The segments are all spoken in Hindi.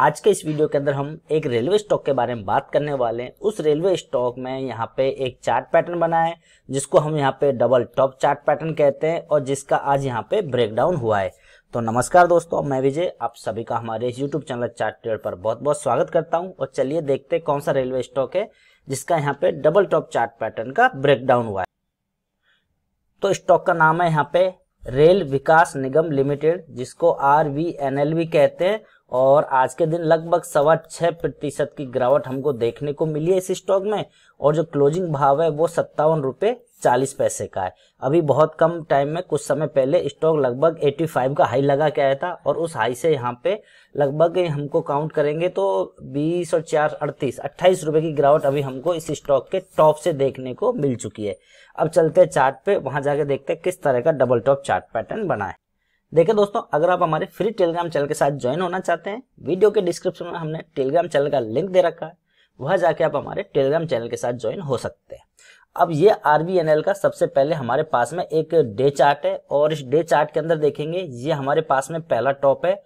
आज के इस वीडियो के अंदर हम एक रेलवे स्टॉक के बारे में बात करने वाले हैं उस रेलवे स्टॉक में यहाँ पे एक चार्ट पैटर्न बना है जिसको हम यहाँ पे डबल टॉप चार्ट पैटर्न कहते हैं और जिसका आज यहाँ पे ब्रेकडाउन हुआ है तो नमस्कार दोस्तों मैं विजय आप सभी का हमारे यूट्यूब चैनल चार्ट ट्रेड पर बहुत बहुत स्वागत करता हूँ और चलिए देखते कौन सा रेलवे स्टॉक है जिसका यहाँ पे डबल टॉप चार्ट पैटर्न का ब्रेकडाउन हुआ है तो स्टॉक का नाम है यहाँ पे रेल विकास निगम लिमिटेड जिसको आर वी कहते हैं और आज के दिन लगभग सवा छह प्रतिशत की गिरावट हमको देखने को मिली है इस स्टॉक में और जो क्लोजिंग भाव है वो सत्तावन रुपए चालीस पैसे का है अभी बहुत कम टाइम में कुछ समय पहले स्टॉक लगभग 85 का हाई लगा के आया था और उस हाई से यहाँ पे लगभग हमको काउंट करेंगे तो 20 और चार अड़तीस अट्ठाईस रुपए की गिरावट अभी हमको इस स्टॉक के टॉप से देखने को मिल चुकी है अब चलते हैं चार्ट पे वहां जाके देखते हैं किस तरह का डबल टॉप चार्ट पैटर्न बना है देखिए दोस्तों अगर आप हमारे फ्री टेलीग्राम चैनल के साथ ज्वाइन होना चाहते हैं वीडियो के डिस्क्रिप्शन में हमने टेलीग्राम चैनल का लिंक दे रखा है वह जाके आप हमारे टेलीग्राम चैनल के साथ ज्वाइन हो सकते हैं अब ये आर का सबसे पहले हमारे पास में एक डे चार्ट है और इस डे चार्ट के अंदर देखेंगे ये हमारे पास में पहला टॉप है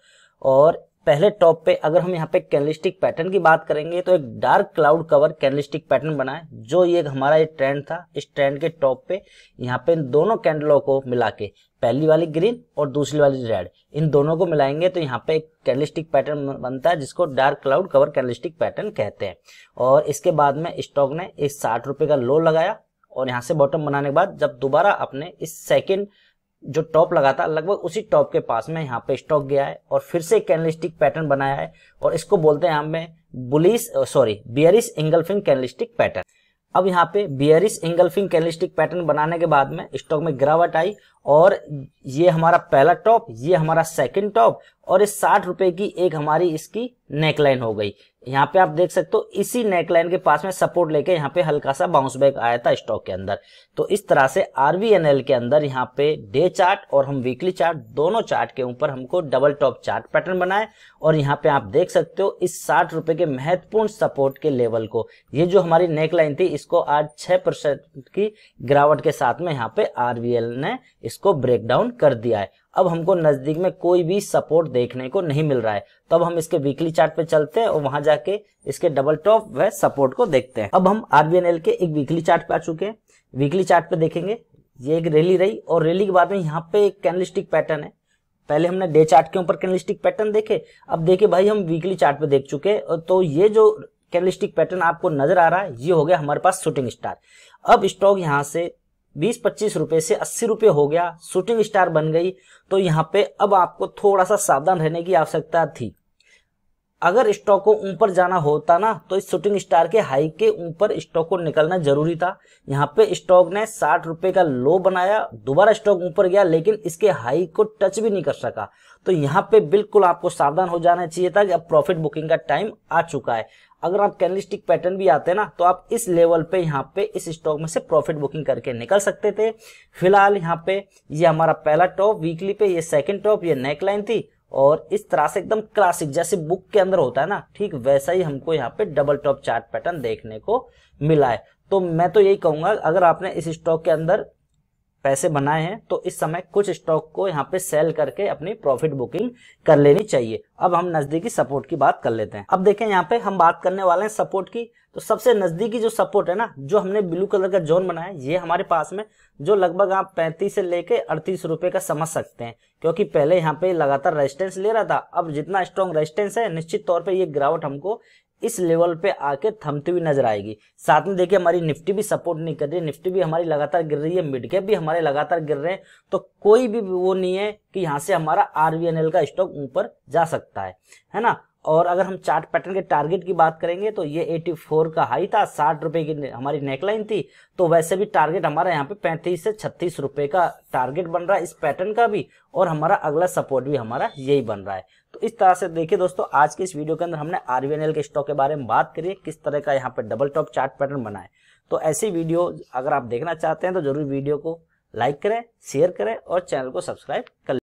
और पहले टॉप पे अगर हम यहाँ पे कैनलिस्टिक पैटर्न की बात करेंगे तो एक dark cloud cover candlestick pattern बना है जो ये हमारा ये ट्रेंड था इस ट्रेंड के टॉप पे यहाँ पे इन दोनों कैंडलों को मिला के पहली वाली ग्रीन और दूसरी वाली रेड इन दोनों को मिलाएंगे तो यहाँ पे एक कैंडलिस्टिक पैटर्न बनता है जिसको dark cloud cover candlestick pattern कहते हैं और इसके बाद में स्टॉक ने इस साठ का लो लगाया और यहाँ से बॉटम बनाने के बाद जब दोबारा अपने इस सेकेंड जो टॉप लगा था लगभग उसी टॉप के पास में यहाँ पे स्टॉक गया है और फिर से कैनलिस्टिक पैटर्न बनाया है और इसको बोलते हैं हमें bullish sorry bearish engulfing candlestick pattern अब यहाँ पे बियरिस इंगल्फिंग कैनलिस्टिक पैटर्न बनाने के बाद में स्टॉक में गिरावट आई और ये हमारा पहला टॉप ये हमारा सेकंड टॉप और इस साठ रुपए की एक हमारी इसकी नेकलाइन हो गई यहाँ पे आप देख सकते हो इसी नेकलाइन के पास में सपोर्ट लेके यहाँ पे हल्का सा बाउंस बैक आया था स्टॉक के अंदर तो इस तरह से आरबीएनएल के अंदर यहाँ पे डे चार्ट और हम वीकली चार्ट दोनों चार्ट के ऊपर हमको डबल टॉप चार्ट पैटर्न बनाए और यहाँ पे आप देख सकते हो इस साठ रुपए के महत्वपूर्ण सपोर्ट के लेवल को ये जो हमारी नेकलाइन थी इसको आज छह की गिरावट के साथ में यहाँ पे आरबीएल ने इसको ब्रेक डाउन कर दिया है अब हमको नजदीक में कोई भी सपोर्ट देखने को नहीं मिल रहा है तब हम इसके वीकली चार्ट पे चलते हैं और वहां जाके इसके डबल टॉप व सपोर्ट को देखते हैं अब हम आरबीएनएल के एक वीकली चार्ट पे आ चुके हैं वीकली चार्ट पे देखेंगे ये एक रैली रही और रैली के बाद में यहाँ पे एक कैनलिस्टिक पैटर्न है पहले हमने डे चार्ट के ऊपर कैनलिस्टिक पैटर्न देखे अब देखे भाई हम वीकली चार्ट पे देख चुके हैं तो ये जो कैनलिस्टिक पैटर्न आपको नजर आ रहा है ये हो गया हमारे पास शूटिंग स्टार अब स्टॉक यहाँ से बीस पच्चीस रुपए से अस्सी रुपए हो गया शूटिंग स्टार बन गई तो यहाँ पे अब आपको थोड़ा सा सावधान रहने की आवश्यकता थी अगर स्टॉक को ऊपर जाना होता ना तो इस शूटिंग स्टार के हाई के ऊपर स्टॉक को निकलना जरूरी था यहाँ पे स्टॉक ने साठ रुपए का लो बनाया दोबारा स्टॉक ऊपर गया लेकिन इसके हाई को टच भी नहीं कर सका तो यहाँ पे बिल्कुल आपको सावधान हो जाना चाहिए था कि अब प्रॉफिट बुकिंग का टाइम आ चुका है अगर आप कैनलिस्टिक पैटर्न भी आते ना तो आप इस लेवल पे यहाँ पे इस स्टॉक में से प्रॉफिट बुकिंग करके निकल सकते थे फिलहाल यहाँ पे ये यह हमारा पहला टॉप वीकली पे ये सेकंड टॉप ये नेकलाइन थी और इस तरह से एकदम क्लासिक जैसे बुक के अंदर होता है ना ठीक वैसा ही हमको यहाँ पे डबल टॉप चार्ट पैटर्न देखने को मिला है तो मैं तो यही कहूंगा अगर आपने इस स्टॉक के अंदर पैसे बनाए हैं तो इस समय कुछ स्टॉक को यहाँ पे सेल करके अपनी प्रॉफिट बुकिंग कर लेनी चाहिए अब हम नजदीकी सपोर्ट की बात कर लेते हैं अब देखें यहाँ पे हम बात करने वाले हैं सपोर्ट की तो सबसे नजदीकी जो सपोर्ट है ना जो हमने ब्लू कलर का जोन बनाया है ये हमारे पास में जो लगभग आप पैंतीस से लेके अड़तीस रुपए का समझ सकते हैं क्योंकि पहले यहाँ पे लगातार रेजिस्टेंस ले रहा था अब जितना स्ट्रॉन्ग रेजिस्टेंस है निश्चित तौर पर ये गिरावट हमको इस लेवल पे आके थमती हुई नजर आएगी साथ में देखिए हमारी निफ्टी भी सपोर्ट नहीं कर रही निफ्टी भी हमारी लगातार गिर रही है मिड कैप भी हमारे लगातार गिर रहे हैं तो कोई भी वो नहीं है कि यहाँ से हमारा आरवीएनएल का स्टॉक ऊपर जा सकता है है ना और अगर हम चार्ट पैटर्न के टारगेट की बात करेंगे तो ये 84 का हाई था साठ रुपए की हमारी नेकलाइन थी तो वैसे भी टारगेट हमारा यहाँ पे 35 से छत्तीस रुपए का टारगेट बन रहा है इस पैटर्न का भी और हमारा अगला सपोर्ट भी हमारा यही बन रहा है इस तरह से देखिए दोस्तों आज के इस वीडियो के अंदर हमने आरवीएनएल के स्टॉक के बारे में बात करिए किस तरह का यहाँ पर डबल टॉप चार्ट पैटर्न बनाए तो ऐसी वीडियो अगर आप देखना चाहते हैं तो जरूर वीडियो को लाइक करें शेयर करें और चैनल को सब्सक्राइब कर